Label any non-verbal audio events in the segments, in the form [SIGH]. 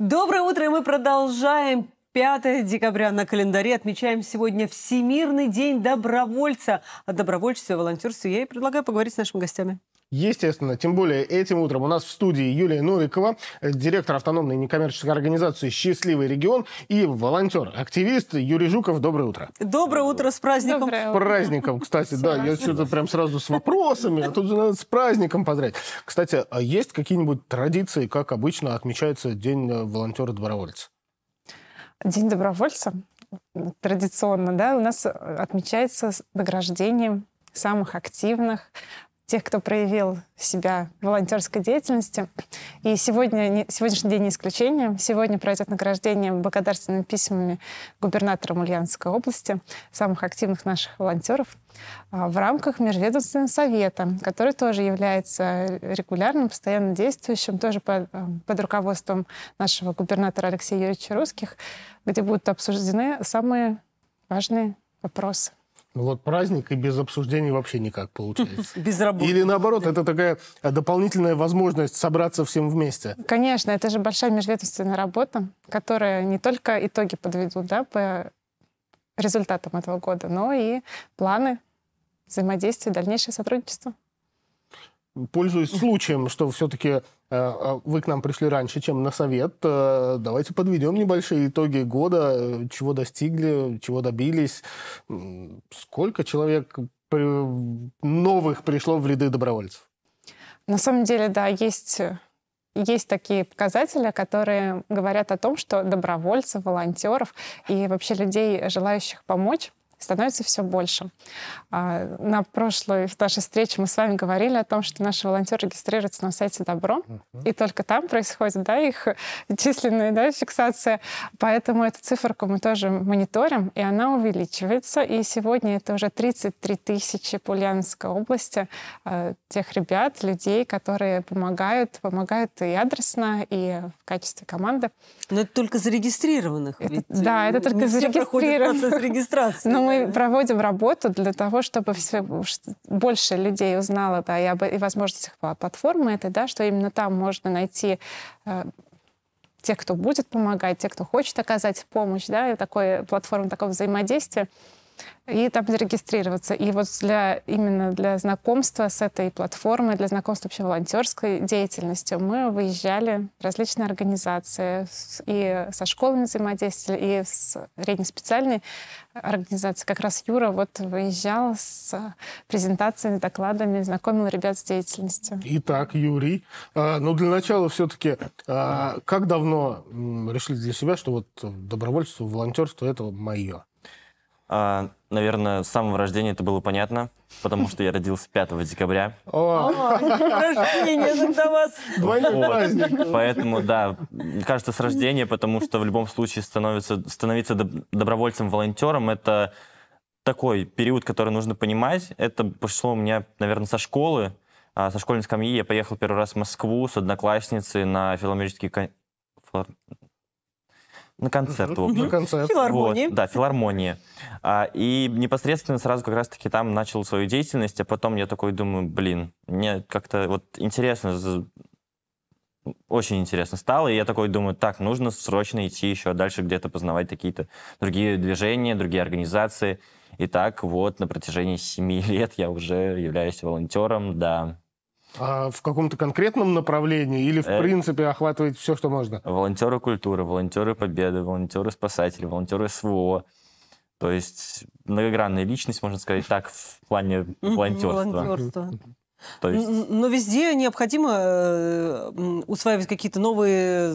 Доброе утро, мы продолжаем 5 декабря на календаре отмечаем сегодня Всемирный день добровольца. О добровольчестве, волонтерстве я и предлагаю поговорить с нашими гостями. Естественно, тем более этим утром у нас в студии Юлия Новикова, э, директор автономной некоммерческой организации «Счастливый регион» и волонтер, активист Юрий Жуков. Доброе утро. Доброе утро с праздником. Доброе утро. С праздником, кстати, да. Я что-то прям сразу с вопросами, а тут же надо с праздником подряд. Кстати, а есть какие-нибудь традиции, как обычно отмечается День волонтера-добровольца? День добровольца традиционно, да, у нас отмечается награждением самых активных тех, кто проявил себя в волонтерской деятельности. И сегодня, сегодняшний день не исключение. Сегодня пройдет награждение благодарственными письмами губернатора Ульяновской области, самых активных наших волонтеров, а, в рамках Межведомственного совета, который тоже является регулярным, постоянно действующим, тоже под, а, под руководством нашего губернатора Алексея Юрьевича Русских, где будут обсуждены самые важные вопросы. Ну, вот праздник и без обсуждений вообще никак получается. [LAUGHS] Без работы. Или наоборот, это такая а, дополнительная возможность собраться всем вместе. Конечно, это же большая межведомственная работа, которая не только итоги подведут да, по результатам этого года, но и планы взаимодействия, дальнейшее сотрудничество пользуясь случаем, что все-таки э, э, вы к нам пришли раньше, чем на совет, э, давайте подведем небольшие итоги года, чего достигли, чего добились, сколько человек новых пришло в ряды добровольцев. На самом деле, да, есть есть такие показатели, которые говорят о том, что добровольцев, волонтеров и вообще людей, желающих помочь, становится все больше. А, на прошлой нашей встрече мы с вами говорили о том, что наши волонтеры регистрируются на сайте Добро, uh-huh. и только там происходит да, их [LAUGHS] численная да, фиксация. Поэтому эту циферку мы тоже мониторим, и она увеличивается. И сегодня это уже 33 тысячи по Ульяновской области а, тех ребят, людей, которые помогают, помогают и адресно, и в качестве команды. Но это только зарегистрированных. Это, да, это э, только зарегистрированных. регистрации. [LAUGHS] Но ну, мы проводим работу для того, чтобы все, больше людей узнало да, и, об, и возможностях платформы этой, да, что именно там можно найти э, тех, кто будет помогать, тех, кто хочет оказать помощь, да, и такой платформы такого взаимодействия и там зарегистрироваться. И вот для, именно для знакомства с этой платформой, для знакомства вообще волонтерской деятельностью мы выезжали в различные организации, и со школами взаимодействовали, и с среднеспециальной организацией. Как раз Юра вот выезжал с презентациями, докладами, знакомил ребят с деятельностью. Итак, Юрий, а, ну для начала все-таки, а, как давно решили для себя, что вот добровольство, волонтерство — это мое? А, наверное, с самого рождения это было понятно, потому что я родился 5 декабря. О, рождение же до вас! Вот. Поэтому, да, кажется, с рождения, потому что в любом случае становится, становиться добровольцем-волонтером — это такой период, который нужно понимать. Это пошло у меня, наверное, со школы, а, со школьной скамьи. Я поехал первый раз в Москву с одноклассницей на филомерический кон... На концерт, в общем. На концерт. Филармонии. Вот, да, филармония А, и непосредственно сразу как раз-таки там начал свою деятельность, а потом я такой думаю, блин, мне как-то вот интересно, очень интересно стало, и я такой думаю, так, нужно срочно идти еще дальше где-то познавать какие-то другие движения, другие организации. И так вот на протяжении семи [LAUGHS] лет я уже являюсь волонтером, да, а в каком-то конкретном направлении или, в э, принципе, охватывает все, что можно? Волонтеры культуры, волонтеры победы, волонтеры спасатели, волонтеры СВО. То есть многогранная личность, можно сказать так, в плане волонтерства. волонтерства. То есть... Но везде необходимо э, усваивать какие-то новые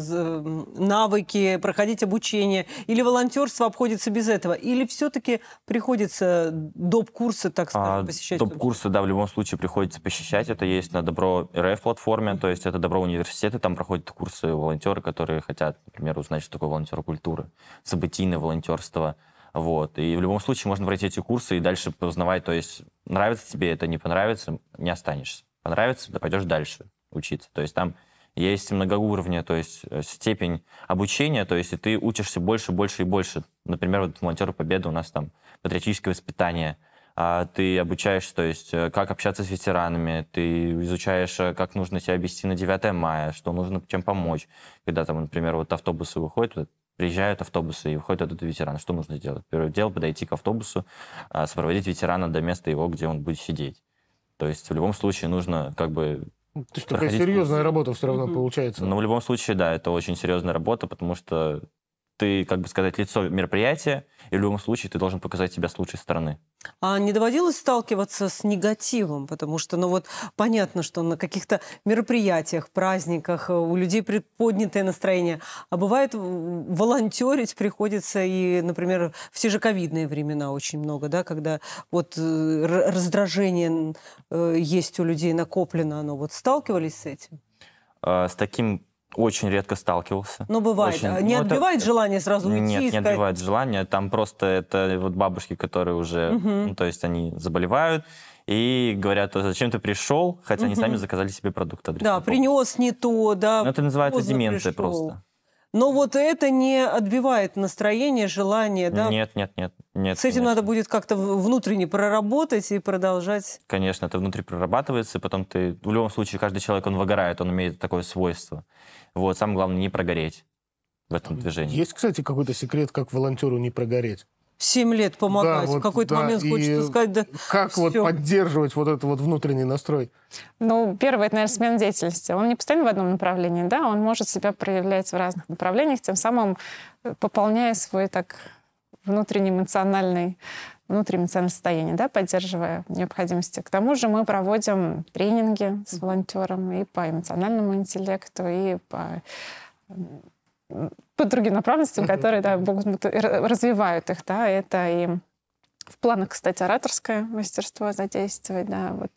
навыки, проходить обучение. Или волонтерство обходится без этого? Или все-таки приходится доп. курсы, так а, сказать, посещать? А, доп. курсы, да, в любом случае приходится посещать. Это есть на Добро РФ платформе, то есть это Добро университеты, там проходят курсы волонтеры, которые хотят, например, узнать, что такое волонтер культуры, событийное волонтерство, вот. И в любом случае можно пройти эти курсы и дальше познавать. То есть нравится тебе это, не понравится, не останешься. Понравится, да пойдешь дальше учиться. То есть там есть многоуровня, то есть э, степень обучения, то есть и ты учишься больше, больше и больше. Например, вот волонтеры Победы у нас там патриотическое воспитание, а ты обучаешься, то есть э, как общаться с ветеранами, ты изучаешь, э, как нужно себя вести на 9 мая, что нужно чем помочь. Когда там, например, вот автобусы выходят, Приезжают автобусы и выходит этот ветеран. Что нужно сделать? Первое дело подойти к автобусу, а, сопроводить ветерана до места его, где он будет сидеть. То есть в любом случае нужно как бы ну, то есть такая проходить... серьезная работа все равно получается. Ну, в любом случае, да, это очень серьезная работа, потому что ты, как бы сказать, лицо мероприятия, и в любом случае ты должен показать себя с лучшей стороны. А не доводилось сталкиваться с негативом? Потому что, ну вот, понятно, что на каких-то мероприятиях, праздниках э, у людей предподнятое настроение. А бывает, волонтерить приходится и, например, в те же ковидные времена очень много, да, когда вот э, раздражение э, есть у людей накоплено, оно вот сталкивались с этим? А, с таким очень редко сталкивался. Но ну, бывает. Очень, а не ну, отбивает это... желание сразу уйти? Нет, искать... не отбивает желание. Там просто это вот бабушки, которые уже, угу. ну, то есть они заболевают, и говорят, «А зачем ты пришел, хотя угу. они сами заказали себе продукт. Да, помощи. принес не то, да. Но ну, это называется деменция пришел. просто. Но вот это не отбивает настроение, желание, да? Нет, нет, нет. нет С этим конечно. надо будет как-то внутренне проработать и продолжать. Конечно, это внутри прорабатывается, потом ты... В любом случае, каждый человек, он выгорает, он имеет такое свойство. Вот, самое главное, не прогореть в этом движении. Есть, кстати, какой-то секрет, как волонтеру не прогореть? Семь лет помогать. Да, вот, в какой-то да, момент хочется сказать, да. Как все. вот поддерживать вот этот вот внутренний настрой? Ну, первое, это, наверное, смена деятельности. Он не постоянно в одном направлении, да, он может себя проявлять в разных направлениях, тем самым э, пополняя свой так внутренний эмоциональный внутреннее эмоциональное состояние, да, поддерживая необходимости. К тому же мы проводим тренинги с волонтером и по эмоциональному интеллекту, и по по другим направленностям, которые да, могут, развивают их. Да, это и в планах, кстати, ораторское мастерство задействовать, да, вот,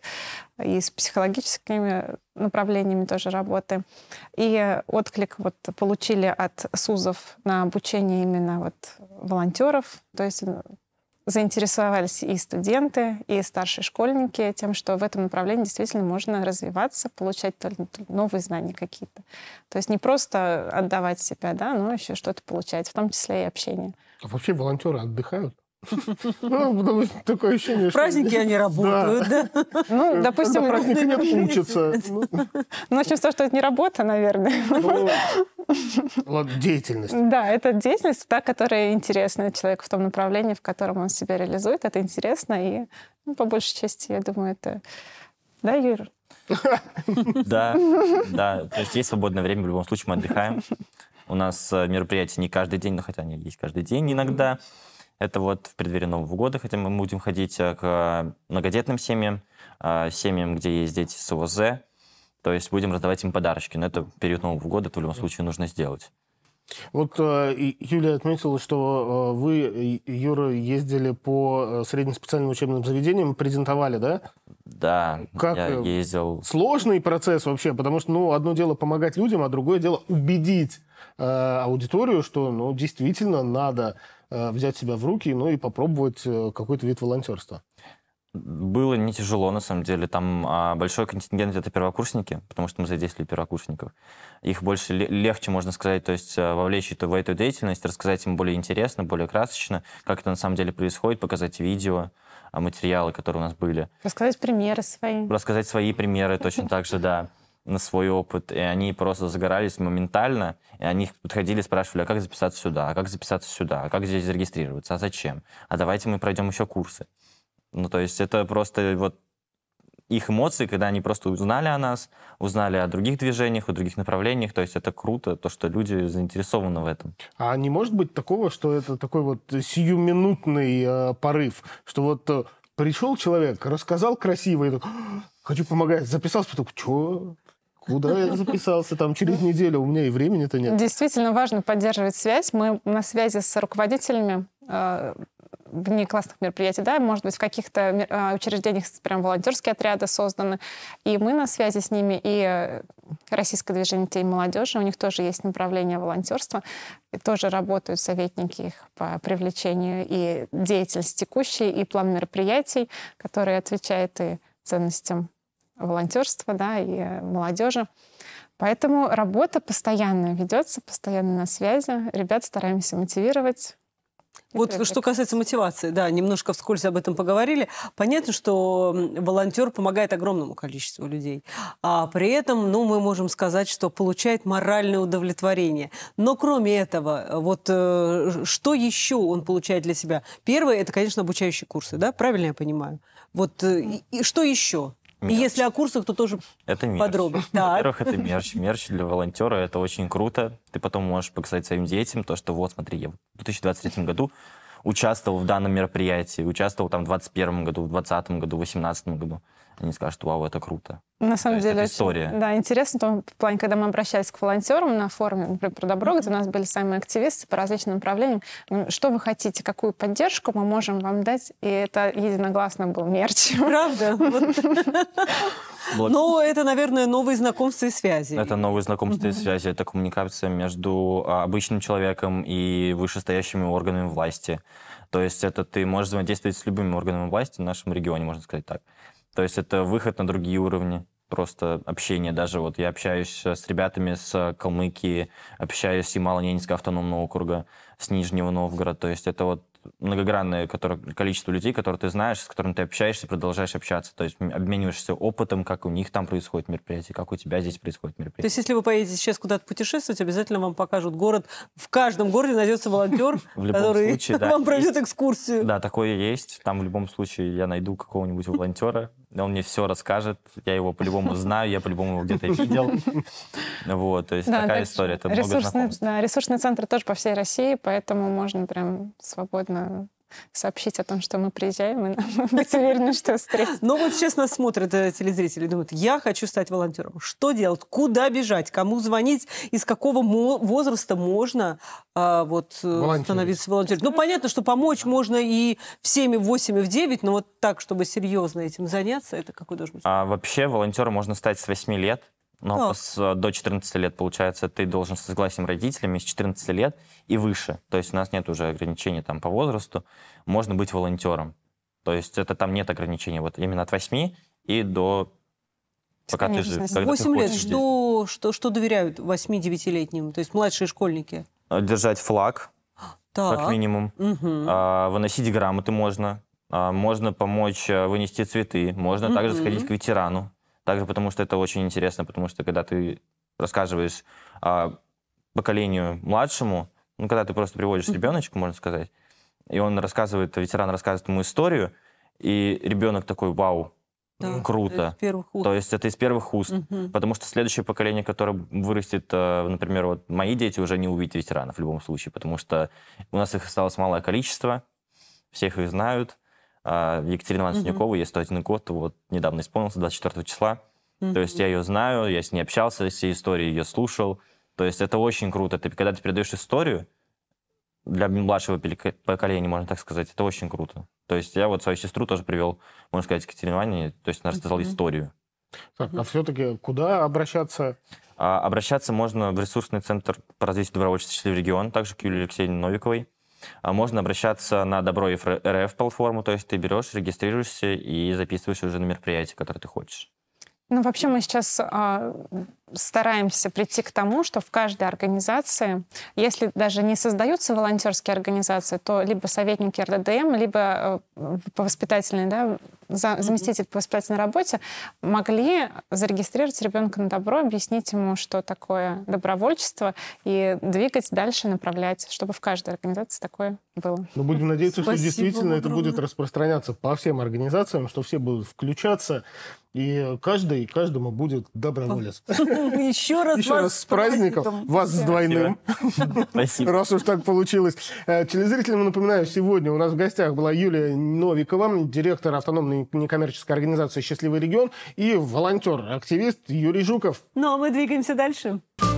и с психологическими направлениями тоже работы. И отклик вот получили от СУЗов на обучение именно вот волонтеров, то есть заинтересовались и студенты, и старшие школьники тем, что в этом направлении действительно можно развиваться, получать новые знания какие-то. То есть не просто отдавать себя, да, но еще что-то получать, в том числе и общение. А вообще волонтеры отдыхают? Ну, потому что такое ощущение, что... Праздники они работают, да? Ну, допустим... Праздники не учатся. Ну, начнем с того, что это не работа, наверное. Ладно, деятельность. Да, это деятельность, та, которая интересна человеку в том направлении, в котором он себя реализует. Это интересно, и ну, по большей части, я думаю, это... Да, Юр? Да, да. То есть есть свободное время, в любом случае мы отдыхаем. У нас э, мероприятия не каждый день, но хотя они есть каждый день иногда. Mm-hmm. Это вот в преддверии Нового года, хотя мы будем ходить э, к многодетным семьям, э, семьям, где есть дети с ОВЗ. То есть будем раздавать им подарочки. Но это период Нового года, это в любом случае нужно сделать. Вот э, Юлия отметила, что вы, Юра, ездили по среднеспециальным учебным заведениям, презентовали, да? Да, как я ездил. Сложный процесс вообще, потому что, ну, одно дело помогать людям, а другое дело убедить э, аудиторию, что, ну, действительно надо Э, взять себя в руки, ну и попробовать э, какой-то вид волонтерства? Было не тяжело, на самом деле. Там а, большой контингент — это первокурсники, потому что мы задействовали первокурсников. Их больше легче, можно сказать, то есть э, вовлечь в эту деятельность, рассказать им более интересно, более красочно, как это на самом деле происходит, показать видео, а, материалы, которые у нас были. Рассказать примеры свои. Рассказать свои примеры точно так же, да на свой опыт, и они просто загорались моментально, и они подходили, спрашивали, а как записаться сюда, а как записаться сюда, а как здесь зарегистрироваться, а зачем, а давайте мы пройдем еще курсы. Ну, то есть это просто вот их эмоции, когда они просто узнали о нас, узнали о других движениях, о других направлениях. То есть это круто, то, что люди заинтересованы в этом. А не может быть такого, что это такой вот сиюминутный э, порыв, что вот э, пришел человек, рассказал красиво, и так, «Хм, хочу помогать, записался, потом, что? Куда ну, я записался? Там через неделю у меня и времени-то нет. Действительно важно поддерживать связь. Мы на связи с руководителями э, вне классных мероприятий, да, может быть, в каких-то э, учреждениях прям волонтерские отряды созданы, и мы на связи с ними, и э, Российское движение детей молодежи, у них тоже есть направление волонтерства, и тоже работают советники их по привлечению и деятельности текущей, и план мероприятий, который отвечает и ценностям волонтерства да, и молодежи. Поэтому работа постоянно ведется, постоянно на связи. Ребят стараемся мотивировать, вот Привет. что касается мотивации, да, немножко вскользь об этом поговорили. Понятно, что волонтер помогает огромному количеству людей. А при этом, ну, мы можем сказать, что получает моральное удовлетворение. Но кроме этого, вот э, что еще он получает для себя? Первое, это, конечно, обучающие курсы, да, правильно я понимаю? Вот э, и, и что еще? И если о курсах, то тоже это мерч. подробно. Ну, во-первых, это мерч. Мерч для волонтера это очень круто. Ты потом можешь показать своим детям то, что вот, смотри, я в 2023 году участвовал в данном мероприятии, участвовал там в 21 году, в 20 году, в 18 году они скажут, вау, это круто. На самом То деле, есть, история. Очень, да, интересно, то, в плане, когда мы обращались к волонтерам на форуме, например, про добро, где у нас были самые активисты по различным направлениям, ну, что вы хотите, какую поддержку мы можем вам дать, и это единогласно был мерч. Правда? [LAUGHS] Но это, наверное, новые знакомства и связи. Это новые знакомства и связи, это коммуникация между а, обычным человеком и вышестоящими органами власти. То есть это ты можешь взаимодействовать с любыми органами власти в нашем регионе, можно сказать так. То есть это выход на другие уровни просто общение. Даже вот я общаюсь э, с ребятами с Калмыкии, общаюсь с Ямало-Ненецкого автономного округа, с Нижнего Новгорода. То есть это вот многогранное которое, количество людей, которые ты знаешь, с которыми ты общаешься, продолжаешь общаться. То есть обмениваешься опытом, как у них там происходит мероприятие, как у тебя здесь происходит мероприятие. То есть если вы поедете сейчас куда-то путешествовать, обязательно вам покажут город. В каждом городе найдется волонтер, [LAUGHS] который [LAUGHS] вам пройдет экскурсию. Да, такое есть. Там в любом случае я найду какого-нибудь волонтера, он мне все расскажет, я его по-любому знаю, я по-любому его где-то видел. Вот, то есть да, такая так история, это ресурсный, много знакомств. Да, ресурсный центр тоже по всей России, поэтому можно прям свободно сообщить о том, что мы приезжаем, и нам [LAUGHS] быть уверены, что встретимся. Ну вот сейчас нас смотрят э, телезрители, и думают, я хочу стать волонтером. Что делать? Куда бежать? Кому звонить? Из какого возраста можно а, вот, э, становиться волонтером? Ну понятно, что помочь можно и в 7, в 8, и в 9, но вот так, чтобы серьезно этим заняться, это какой должен быть? А, вообще волонтером можно стать с 8 лет. Но О. с, до 14 лет, получается, ты должен с согласием родителями с 14 лет и выше. То есть у нас нет уже ограничений там по возрасту. Можно быть волонтером. То есть это там нет ограничений. Вот именно от 8 и до... Пока Конечно, ты жив. Когда 8 ты лет. Что, что, что доверяют 8-9-летним? То есть младшие школьники? Э, держать флаг, так. как минимум. Угу. А, выносить грамоты можно. А, можно помочь э, вынести цветы. Можно угу. также сходить к ветерану также потому что это очень интересно, потому что когда ты рассказываешь а, поколению младшему, ну, когда ты просто приводишь ребеночка, можно сказать, и он рассказывает, ветеран рассказывает ему историю, и ребенок такой, вау, да, круто. То есть это из первых уст. Угу. Потому что следующее поколение, которое вырастет, э, например, вот мои дети уже не увидят ветеранов в любом случае, потому что у нас их осталось малое количество, всех их знают, а, Екатерина Ивановна угу. Синякова, ей 101 год, вот недавно исполнился, 24 числа. Угу. То есть я ее знаю, я с ней общался, все истории ее слушал. То есть это очень круто. Ты, когда ты передаешь историю, для младшего поколения, можно так сказать, это очень круто. То есть я вот свою сестру тоже привел, можно сказать, к Екатерине Ивановне, то есть она рассказала mm-hmm. историю. Так, а все-таки куда обращаться? А, обращаться можно в ресурсный центр по развитию добровольчества «Счастливый регион», также к Юлии Алексеевне Новиковой. А можно обращаться на Добро РФ платформу, то есть ты берешь, регистрируешься и записываешься уже на мероприятие, которое ты хочешь. Ну, вообще мы сейчас э, стараемся прийти к тому, что в каждой организации, если даже не создаются волонтерские организации, то либо советники РДДМ, либо э, по воспитательной, да, за, заместитель по воспитательной работе могли зарегистрировать ребенка на добро, объяснить ему, что такое добровольчество, и двигать дальше, направлять, чтобы в каждой организации такое было. Мы ну, будем надеяться, Спасибо что действительно это будет распространяться по всем организациям, что все будут включаться. И каждый, каждому будет доброволец. [LAUGHS] Еще раз Еще раз с праздником. Вас с двойным. [LAUGHS] Спасибо. Раз уж так получилось. Э, телезрителям напоминаю, сегодня у нас в гостях была Юлия Новикова, директор автономной некоммерческой организации «Счастливый регион» и волонтер-активист Юрий Жуков. Ну, а мы двигаемся дальше. Дальше.